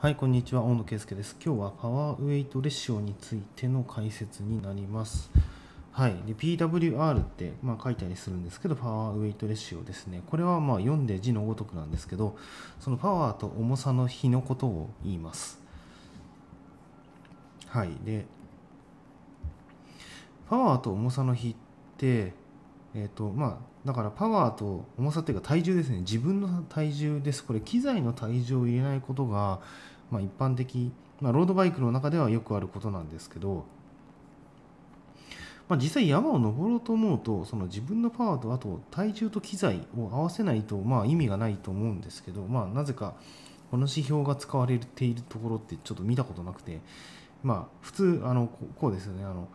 はい、こんにちは。大野圭介です。今日はパワーウェイトレシオについての解説になります。はい、で PWR って、まあ、書いたりするんですけど、パワーウェイトレシオですね。これはまあ読んで字のごとくなんですけど、そのパワーと重さの比のことを言います。はい、で、パワーと重さの比って、えーとまあ、だからパワーと重さっていうか体重ですね自分の体重ですこれ機材の体重を入れないことが、まあ、一般的、まあ、ロードバイクの中ではよくあることなんですけど、まあ、実際山を登ろうと思うとその自分のパワーとあと体重と機材を合わせないと、まあ、意味がないと思うんですけど、まあ、なぜかこの指標が使われているところってちょっと見たことなくて、まあ、普通あのこうですよねあの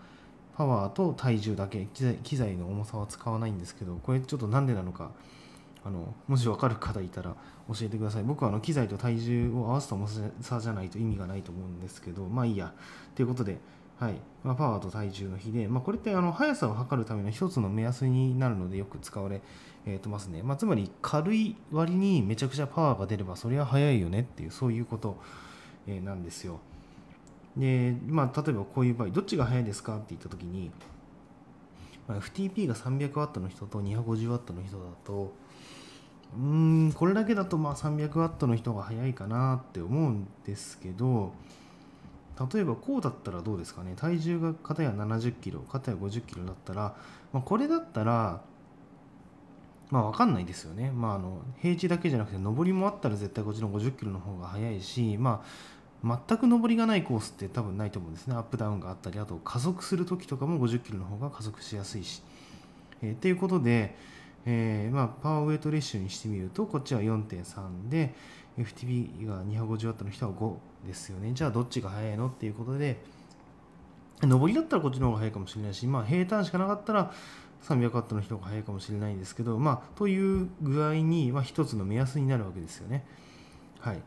パワーと体重だけ機材の重さは使わないんですけどこれちょっと何でなのかあのもし分かる方いたら教えてください僕はあの機材と体重を合わせた重さじゃないと意味がないと思うんですけどまあいいやということで、はいまあ、パワーと体重の比で、まあ、これってあの速さを測るための一つの目安になるのでよく使われ、えー、とますね、まあ、つまり軽い割にめちゃくちゃパワーが出ればそれは速いよねっていうそういうこと、えなんですよで、まあ、例えばこういう場合どっちが速いですかって言った時に、まあ、FTP が 300W の人と 250W の人だとうんこれだけだとまあ 300W の人が速いかなって思うんですけど例えばこうだったらどうですかね体重が片や 70kg 片や 50kg だったら、まあ、これだったらまあ分かんないですよね、まあ、あの平地だけじゃなくて上りもあったら絶対こっちの50キロの方が速いし、まあ、全く上りがないコースって多分ないと思うんですねアップダウンがあったりあと加速する時とかも50キロの方が加速しやすいし。と、えー、いうことで、えー、まあ、パワーウェイトレッシュにしてみるとこっちは4.3で f t b が 250W の人は5ですよねじゃあどっちが速いのっていうことで上りだったらこっちの方が速いかもしれないし、まあ、平坦しかなかったら 300W の人が速いかもしれないんですけど、まあ、という具合に、まあ、一つの目安になるわけですよね。はい、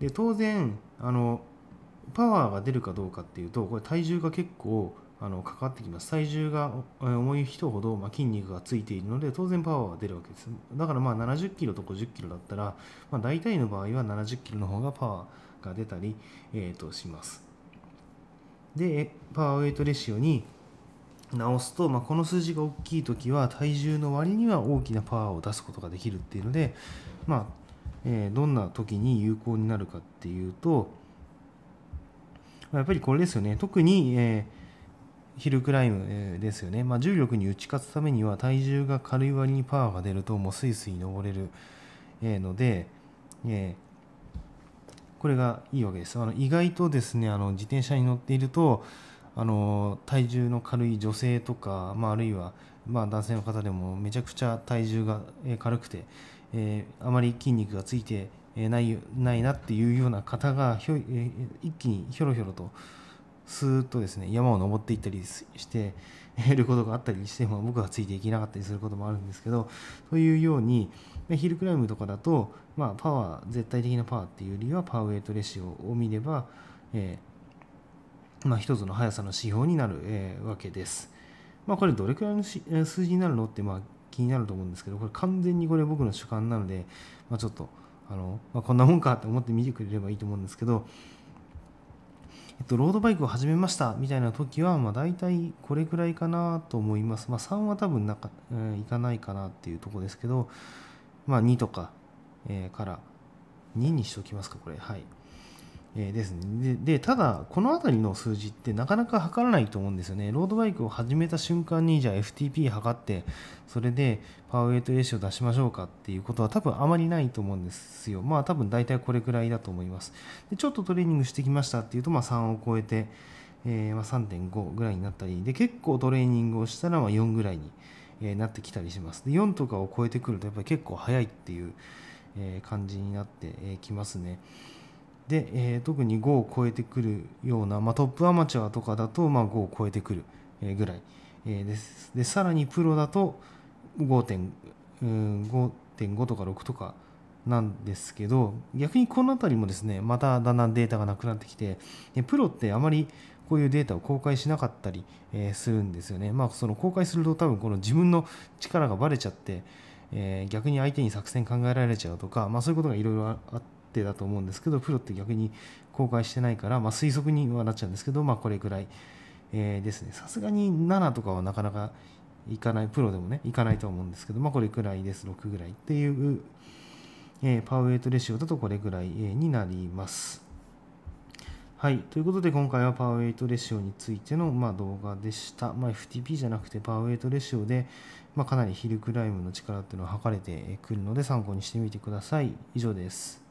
で当然あのパワーが出るかどうかっていうとこれ体重が結構あのかかってきます体重が重い人ほど、まあ、筋肉がついているので当然パワーは出るわけですだからまあ7 0キロと5 0キロだったら、まあ、大体の場合は7 0キロの方がパワーが出たり、えー、としますでパワーウェイトレシオに直すと、まあ、この数字が大きい時は体重の割には大きなパワーを出すことができるっていうので、まあ、えどんな時に有効になるかっていうとやっぱりこれですよね特に、えヒルクライムですよね、まあ、重力に打ち勝つためには体重が軽い割にパワーが出るともうスイスイ登れるので、えこれがいいわけですあの意外とですねあの自転車に乗っているとあの体重の軽い女性とか、まあ、あるいは、まあ、男性の方でもめちゃくちゃ体重が軽くて、えー、あまり筋肉がついてないないなっていうような方がひょ、えー、一気にひょろひょろとスーッとですね山を登っていったりしてることがあったりして、も僕はついていけなかったりすることもあるんですけどというようにヒルクライムとかだと、まあ、パワー絶対的なパワーっていうよりはパワーウェイトレシオを見れば、えーまあ、一つの速さの指標になる、えー、わけです。まあ、これどれくらいの数字になるのって、まあ気になると思うんですけどこれ完全にこれ僕の主観なので、まあ、ちょっとあの、まあ、こんなもんかって思って見てくれればいいと思うんですけど、えっと、ロードバイクを始めましたみたいな時は、まあ、大体これくらいかなと思います、まあ、3は多分なか、うん、いかないかなっていうとこですけど、まあ、2とか、えー、から2にしておきますかこれはいえー、ですねででただこの辺りの数字ってなかなか測らないと思うんですよねロードバイクを始めた瞬間にじゃあ FTP 測ってそれでパワーウェイトースを出しましょうかっていうことは多分あまりないと思うんですよまあ多分大体これくらいだと思いますでちょっとトレーニングしてきましたっていうとまあ3を超えて、えー、まあ3.5ぐらいになったりで結構トレーニングをしたらまあ4ぐらいになってきたりしますで4とかを超えてくるとやっぱり結構早いっていう感じになってきますね。で、えー、特に5を超えてくるような、まあ、トップアマチュアとかだと、まあ、5を超えてくるぐらい、えですでさらにプロだと5.5とか6とかなんですけど逆にこの辺りもですねまただんだんデータがなくなってきてプロってあまりこういうデータを公開しなかったり、えするんですよね。まあ、その公開すると多分この自分の力がバレちゃって、え逆に相手に作戦考えられちゃうとか、まあ、そういうことがいろいろあって。定だと思うんですけどプロって逆に公開してないから、まあ、推測にはなっちゃうんですけど、まあ、これくらい、えー、ですねさすがに7とかはなかなかいかないプロでもねいかないと思うんですけど、まあ、これくらいです6ぐらいっていう、えー、パウエイトレシオだとこれくらい、えになります。はい。ということで、今回はパワーウェイトレシオについての、まあ、動画でした。まあ、FTP じゃなくてパワーウェイトレシオで、まあ、かなりヒルクライムの力っていうのは測れてくるので参考にしてみてください。以上です。